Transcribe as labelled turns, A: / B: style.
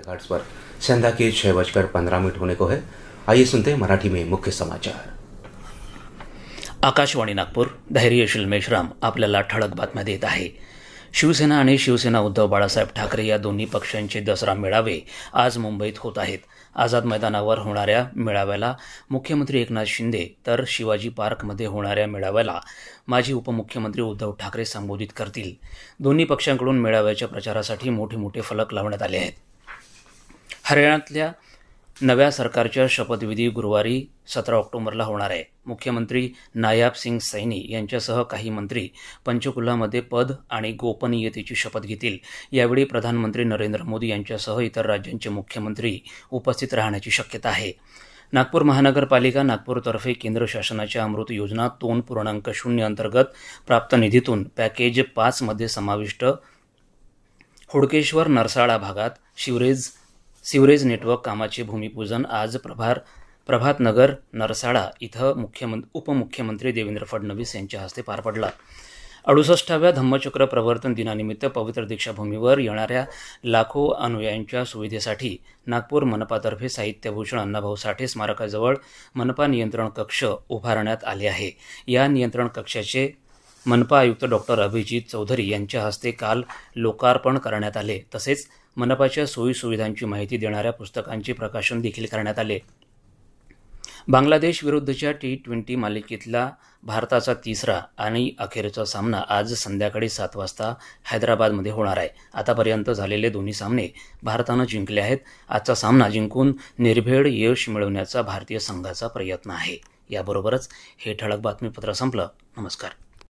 A: पर संध्या के छह बजकर पंद्रह मिनट होने को है आइए सुनते हैं मराठी में मुख्य समाचार आकाशवाणी नागपूर धैर्यशील मेश्राम आपल्याला ठळक बातम्या देत आहे शिवसेना आणि शिवसेना उद्धव बाळासाहेब ठाकरे या दोन्ही पक्षांचे दसरा मेळावे आज मुंबईत होत आहेत आझाद मैदानावर होणाऱ्या मेळाव्याला मुख्यमंत्री एकनाथ शिंदे तर शिवाजी पार्कमध्ये होणाऱ्या मेळाव्याला माजी उपमुख्यमंत्री उद्धव ठाकरे संबोधित करतील दोन्ही पक्षांकडून मेळाव्याच्या प्रचारासाठी मोठे मोठे फलक लावण्यात आले आहेत हरियाणातल्या नव्या सरकारच्या शपथविधी गुरुवारी सतरा ऑक्टोबरला होणार आहे मुख्यमंत्री नायाब सिंग सैनी यांच्यासह काही मंत्री पंचकुलामध्ये पद आणि गोपनीयतेची शपथ घेतील यावेळी प्रधानमंत्री नरेंद्र मोदी यांच्यासह इतर राज्यांचे मुख्यमंत्री उपस्थित राहण्याची शक्यता आहे नागपूर महानगरपालिका नागपूरतर्फे केंद्र शासनाच्या अमृत योजना दोन पूर्णांक शून्य अंतर्गत प्राप्त निधीतून पॅकेज पाचमध्ये समाविष्ट हुडकेश्वर नरसाळा भागात शिवरेज सिवरेज नेटवर्क कामाचे भूमिपूजन आज प्रभार प्रभात नगर नरसाळा इथं मुख्यमंत्री उपमुख्यमंत्री देवेंद्र फडणवीस यांच्या हस्ते पार पडला अडुसष्टाव्या धम्मचक्र प्रवर्तन दिनानिमित्त पवित्र दीक्षाभूमीवर येणाऱ्या लाखो अनुयायांच्या सुविधेसाठी नागपूर मनपातर्फे साहित्यभूषण अण्णाभाऊ साठे स्मारकाजवळ मनपा नियंत्रण कक्ष उभारण्यात आले आहे या नियंत्रण कक्षाचे मनपा आयुक्त डॉक्टर अभिजित चौधरी यांच्या हस्ते काल लोकार्पण करण्यात आले तसेच मनपाच्या सोयीसुविधांची माहिती देणाऱ्या पुस्तकांचे प्रकाशन देखील करण्यात आले बांगलादेश विरुद्धच्या टी ट्वेंटी मालिकेतला भारताचा तिसरा आणि अखेरचा सामना आज संध्याकाळी सात वाजता हैदराबादमध्ये होणार आहे आतापर्यंत झालेले दोन्ही सामने भारतानं जिंकले आहेत आजचा सामना जिंकून निर्भेड यश मिळवण्याचा भारतीय संघाचा प्रयत्न आहे याबरोबरच हे ठळक बातमीपत्र संपलं नमस्कार